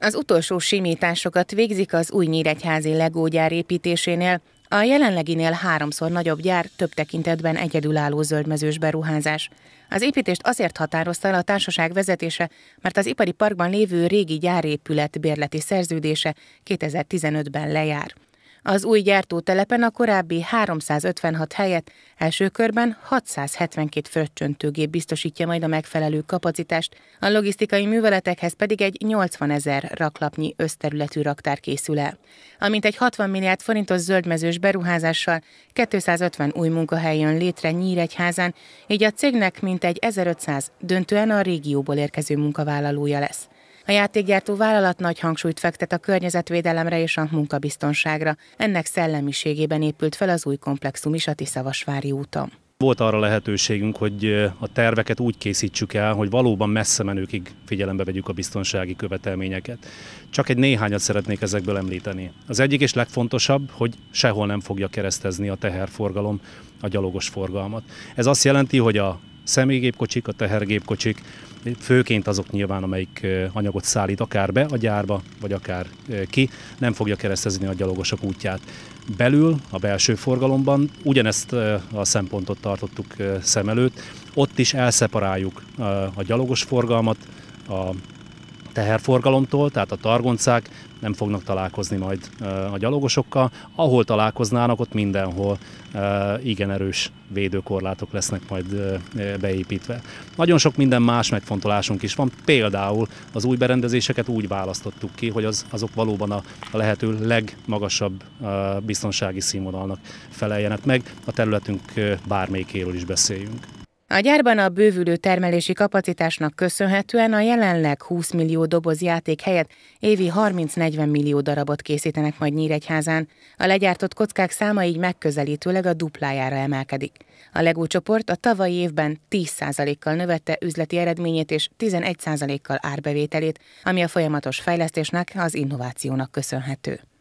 Az utolsó simításokat végzik az új nyíregyházi legógyár építésénél, a jelenleginél háromszor nagyobb gyár több tekintetben egyedülálló zöldmezős beruházás. Az építést azért határozta el a társaság vezetése, mert az ipari parkban lévő régi gyárépület bérleti szerződése 2015-ben lejár. Az új gyártótelepen a korábbi 356 helyet első körben 672 fröccsöntőgép biztosítja majd a megfelelő kapacitást, a logisztikai műveletekhez pedig egy 80 ezer raklapnyi összterületű raktár készül el. Amint egy 60 milliárd forintos zöldmezős beruházással 250 új munkahely jön létre Nyíregyházán, így a cégnek mintegy 1500 döntően a régióból érkező munkavállalója lesz. A játékgyártó vállalat nagy hangsúlyt fektet a környezetvédelemre és a munkabiztonságra. Ennek szellemiségében épült fel az új komplexum is a Tiszavasvári úton. Volt arra lehetőségünk, hogy eh, a terveket úgy készítsük el, hogy valóban messze menőkig figyelembe vegyük a biztonsági követelményeket. Csak egy néhányat szeretnék ezekből említeni. Az egyik és legfontosabb, hogy sehol nem fogja keresztezni a teherforgalom a gyalogos forgalmat. Ez azt jelenti, hogy a személygépkocsik, a tehergépkocsik, főként azok nyilván, amelyik anyagot szállít akár be a gyárba, vagy akár ki, nem fogja keresztezni a gyalogosok útját. Belül, a belső forgalomban ugyanezt a szempontot tartottuk szem előtt, ott is elszeparáljuk a gyalogos forgalmat, a teherforgalomtól, tehát a targoncák nem fognak találkozni majd a gyalogosokkal. Ahol találkoznának, ott mindenhol igen erős védőkorlátok lesznek majd beépítve. Nagyon sok minden más megfontolásunk is van, például az új berendezéseket úgy választottuk ki, hogy az, azok valóban a lehető legmagasabb biztonsági színvonalnak feleljenek meg, a területünk bármelyikéről is beszéljünk. A gyárban a bővülő termelési kapacitásnak köszönhetően a jelenleg 20 millió doboz játék helyett évi 30-40 millió darabot készítenek majd Nyíregyházán. A legyártott kockák száma így megközelítőleg a duplájára emelkedik. A LEGO csoport a tavalyi évben 10%-kal növelte üzleti eredményét és 11%-kal árbevételét, ami a folyamatos fejlesztésnek, az innovációnak köszönhető.